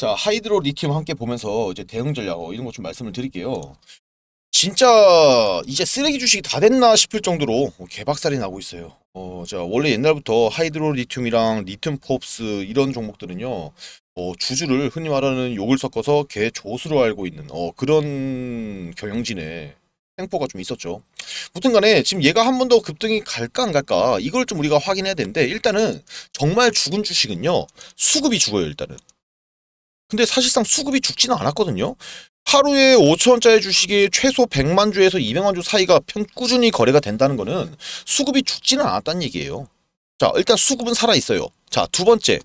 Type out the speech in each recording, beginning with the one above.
자 하이드로 리튬 함께 보면서 이제 대응 전략 이런 것 좀 말씀을 드릴게요. 진짜 이제 쓰레기 주식이 다 됐나 싶을 정도로 개박살이 나고 있어요. 어, 자 원래 옛날부터 하이드로 리튬이랑 리튬 포프스 이런 종목들은요. 어, 주주를 흔히 말하는 욕을 섞어서 개 조수로 알고 있는 어, 그런 경영진의 행포가 좀 있었죠. 무튼 간에 지금 얘가 한 번 더 급등이 갈까 안 갈까 이걸 좀 우리가 확인해야 되는데 일단은 정말 죽은 주식은요. 수급이 죽어요 일단은. 근데 사실상 수급이 죽지는 않았거든요. 하루에 5천원짜리 주식이 최소 100만 주에서 200만 주 사이가 꾸준히 거래가 된다는 거는 수급이 죽지는 않았다는 얘기예요. 자 일단 수급은 살아있어요. 자두 번째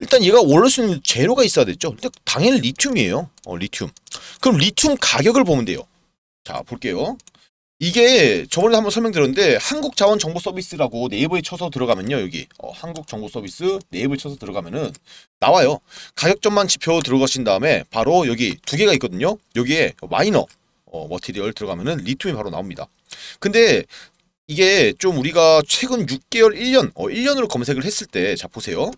일단 얘가 오를 수 있는 재료가 있어야 되죠. 근데 당연히 리튬이에요. 어, 리튬. 그럼 리튬 가격을 보면 돼요. 자 볼게요. 이게 저번에 한번 설명드렸는데 한국자원정보서비스라고 네이버에 쳐서 들어가면요 여기 어, 한국정보서비스 네이버에 쳐서 들어가면은 나와요 가격점만 지표 들어가신 다음에 바로 여기 두 개가 있거든요 여기에 마이너 어, 머티리얼 들어가면은 리튬이 바로 나옵니다 근데 이게 좀 우리가 최근 6개월 1년 어, 1년으로 검색을 했을 때 자 보세요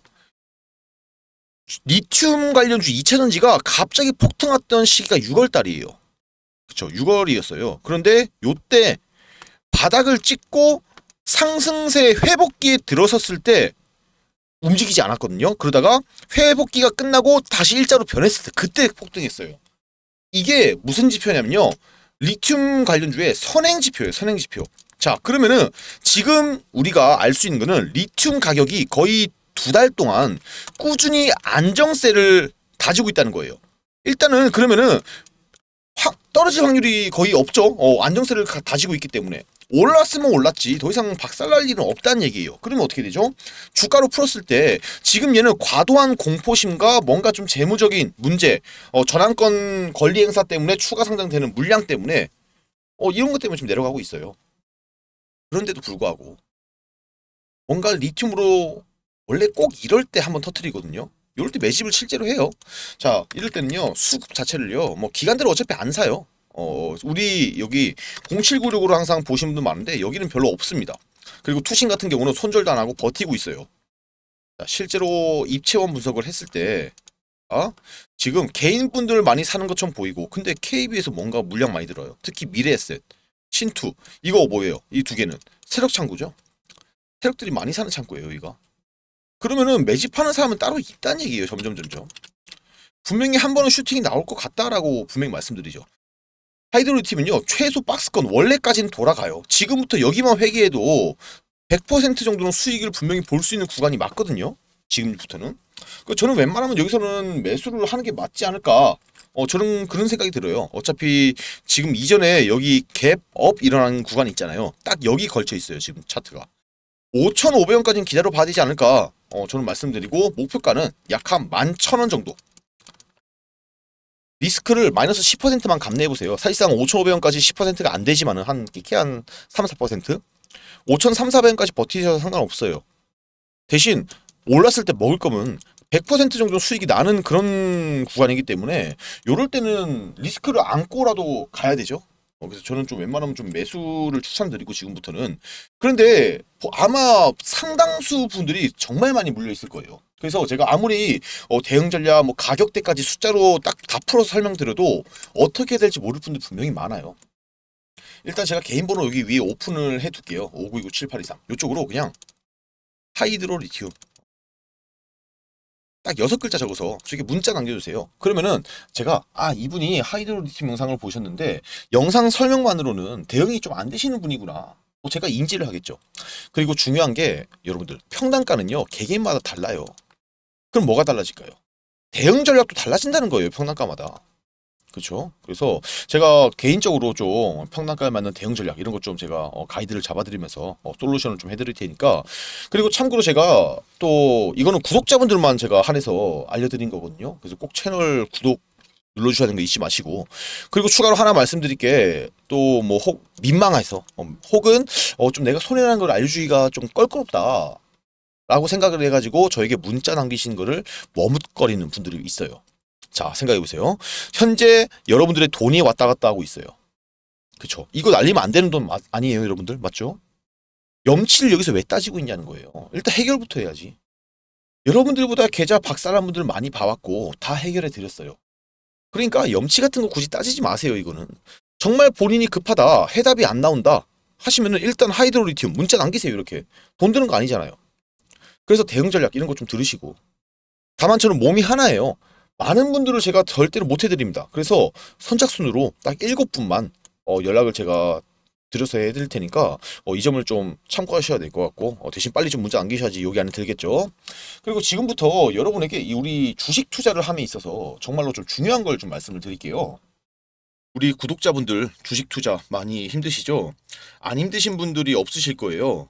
리튬 관련주 2차전지가 갑자기 폭등했던 시기가 6월달이에요 그렇죠 6월이었어요. 그런데 요때 바닥을 찍고 상승세 회복기에 들어섰을 때 움직이지 않았거든요. 그러다가 회복기가 끝나고 다시 일자로 변했을 때 그때 폭등했어요. 이게 무슨 지표냐면요. 리튬 관련주의 선행 지표예요. 선행 지표. 자 그러면은 지금 우리가 알 수 있는 거는 리튬 가격이 거의 두 달 동안 꾸준히 안정세를 다지고 있다는 거예요. 일단은 그러면은 확 떨어질 확률이 거의 없죠. 어, 안정세를 가, 다지고 있기 때문에. 올랐으면 올랐지 더 이상 박살날 일은 없다는 얘기예요. 그러면 어떻게 되죠? 주가로 풀었을 때 지금 얘는 과도한 공포심과 뭔가 좀 재무적인 문제 어, 전환권 권리 행사 때문에 추가 상장되는 물량 때문에 어, 이런 것 때문에 지금 내려가고 있어요. 그런데도 불구하고 뭔가 리튬으로 원래 꼭 이럴 때 한번 터트리거든요. 이럴 때 매집을 실제로 해요. 자, 이럴 때는요. 수급 자체를요. 뭐 기간대로 어차피 안 사요. 어, 우리 여기 0796으로 항상 보시는 분들 많은데 여기는 별로 없습니다. 그리고 투신 같은 경우는 손절도 안 하고 버티고 있어요. 자, 실제로 입체원 분석을 했을 때 아? 지금 개인분들 많이 사는 것처럼 보이고 근데 KB에서 뭔가 물량 많이 들어요. 특히 미래에셋, 신투 이거 뭐예요? 이 두 개는 세력 창구죠. 세력들이 많이 사는 창구예요. 이거. 그러면은 매집하는 사람은 따로 있다는 얘기예요. 점점 점점. 분명히 한 번은 슈팅이 나올 것 같다라고 분명히 말씀드리죠. 하이드로 팀은요. 최소 박스권 원래까지는 돌아가요. 지금부터 여기만 회귀해도 100% 정도는 수익을 분명히 볼 수 있는 구간이 맞거든요. 지금부터는. 그 저는 웬만하면 여기서는 매수를 하는 게 맞지 않을까. 어, 저는 그런 생각이 들어요. 어차피 지금 이전에 여기 갭업 일어난 구간 있잖아요. 딱 여기 걸쳐 있어요. 지금 차트가. 5,500원까지는 기다려 봐야 되지 않을까. 어, 저는 말씀드리고 목표가는 약 한 11,000원 정도 리스크를 마이너스 10%만 감내해보세요. 사실상 5,500원까지 10%가 안 되지만 은한 끼케 한 3, 4% 5,300원까지 버티셔도 상관없어요. 대신 올랐을 때 먹을 거면 100% 정도 수익이 나는 그런 구간이기 때문에 요럴 때는 리스크를 안고라도 가야 되죠. 어, 그래서 저는 좀 웬만하면 좀 매수를 추천드리고 지금부터는 그런데 뭐 아마 상당수 분들이 정말 많이 물려있을 거예요. 그래서 제가 아무리 어, 대응 전략 뭐 가격대까지 숫자로 딱 다 풀어서 설명드려도 어떻게 될지 모를 분들 분명히 많아요. 일단 제가 개인 번호 여기 위에 오픈을 해둘게요. 5 9 2 9 7 8 2 3 이쪽으로 그냥 하이드로 리튬 딱 여섯 글자 적어서 저게 문자 남겨주세요. 그러면은 제가 아 이분이 하이드로리튬 영상을 보셨는데 영상 설명만으로는 대응이 좀 안 되시는 분이구나. 뭐 제가 인지를 하겠죠. 그리고 중요한 게 여러분들 평단가는요 개개인마다 달라요. 그럼 뭐가 달라질까요? 대응 전략도 달라진다는 거예요 평단가마다. 그렇죠. 그래서 제가 개인적으로 좀 평단가에 맞는 대응 전략 이런 것 좀 제가 어, 가이드를 잡아드리면서 어, 솔루션을 좀 해드릴 테니까 그리고 참고로 제가 또 이거는 구독자분들만 제가 한해서 알려드린 거거든요. 그래서 꼭 채널 구독 눌러주셔야 되는 거 잊지 마시고 그리고 추가로 하나 말씀드릴 게 또 뭐 혹 민망해서 어, 혹은 어, 좀 내가 손해라는 걸 알려주기가 좀 껄끄럽다 라고 생각을 해가지고 저에게 문자 남기신 거를 머뭇거리는 분들이 있어요. 자 생각해 보세요. 현재 여러분들의 돈이 왔다 갔다 하고 있어요. 그쵸? 이거 날리면 안 되는 돈 아니에요 여러분들 맞죠? 염치를 여기서 왜 따지고 있냐는 거예요. 일단 해결부터 해야지. 여러분들보다 계좌 박살난 분들 많이 봐왔고 다 해결해 드렸어요. 그러니까 염치 같은 거 굳이 따지지 마세요 이거는. 정말 본인이 급하다 해답이 안 나온다 하시면은 일단 하이드로리튬 문자 남기세요 이렇게. 돈 드는 거 아니잖아요. 그래서 대응 전략 이런 거 좀 들으시고 다만 저는 몸이 하나예요. 많은 분들을 제가 절대로 못 해드립니다. 그래서 선착순으로 딱 7분만 어, 연락을 제가 드려서 해드릴 테니까 어, 이 점을 좀 참고하셔야 될 것 같고 어, 대신 빨리 좀문자 안기셔야지 여기 안에 들겠죠. 그리고 지금부터 여러분에게 우리 주식 투자를 함에 있어서 정말로 좀 중요한 걸 좀 말씀을 드릴게요. 우리 구독자분들 주식 투자 많이 힘드시죠? 안 힘드신 분들이 없으실 거예요.